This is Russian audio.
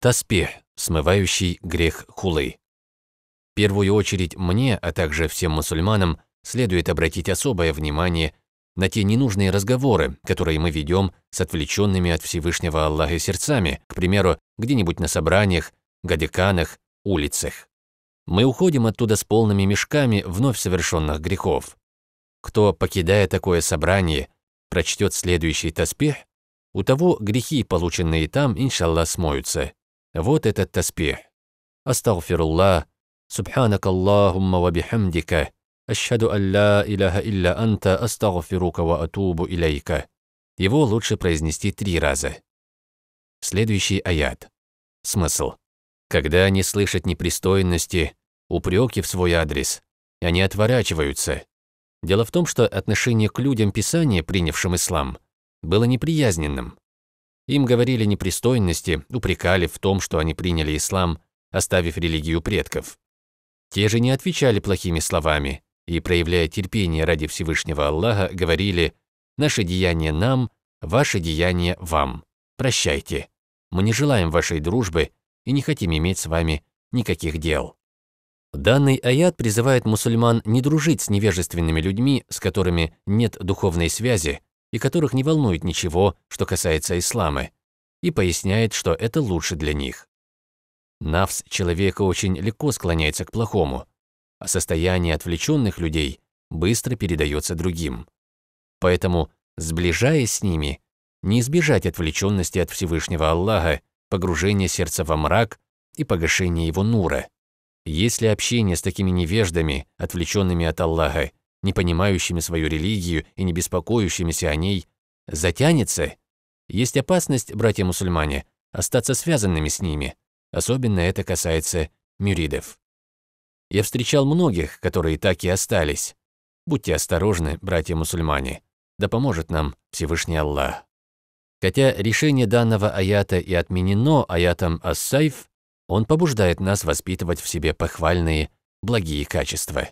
Таспех, смывающий грех хулы. В первую очередь мне, а также всем мусульманам, следует обратить особое внимание на те ненужные разговоры, которые мы ведем с отвлеченными от Всевышнего Аллаха сердцами, к примеру, где-нибудь на собраниях, гадиканах, улицах. Мы уходим оттуда с полными мешками вновь совершенных грехов. Кто, покидая такое собрание, прочтет следующий таспех, у того грехи, полученные там, иншаллах, смоются. Вот этот таспих. Астагфируллах. Субханак Аллахумма ва бихамдика. Ашхаду алла иляха илля анта астагфирука ва атубу илейка. Его лучше произнести три раза. Следующий аят. Смысл. Когда они слышат непристойности, упреки в свой адрес, они отворачиваются. Дело в том, что отношение к людям Писания, принявшим ислам, было неприязненным. Им говорили непристойности, упрекали в том, что они приняли ислам, оставив религию предков. Те же не отвечали плохими словами и, проявляя терпение ради Всевышнего Аллаха, говорили «Наши деяния нам, ваши деяния вам. Прощайте. Мы не желаем вашей дружбы и не хотим иметь с вами никаких дел». Данный аят призывает мусульман не дружить с невежественными людьми, с которыми нет духовной связи, и которых не волнует ничего, что касается ислама, и поясняет, что это лучше для них. Навс человека очень легко склоняется к плохому, а состояние отвлеченных людей быстро передается другим. Поэтому, сближаясь с ними, не избежать отвлеченности от Всевышнего Аллаха, погружения сердца во мрак и погашения его нура. Если общение с такими невеждами, отвлеченными от Аллаха, не понимающими свою религию и не беспокоящимися о ней, затянется, есть опасность, братья-мусульмане, остаться связанными с ними. Особенно это касается мюридов. Я встречал многих, которые так и остались. Будьте осторожны, братья-мусульмане, да поможет нам Всевышний Аллах. Хотя решение данного аята и отменено аятом Ас-Сайф, он побуждает нас воспитывать в себе похвальные, благие качества.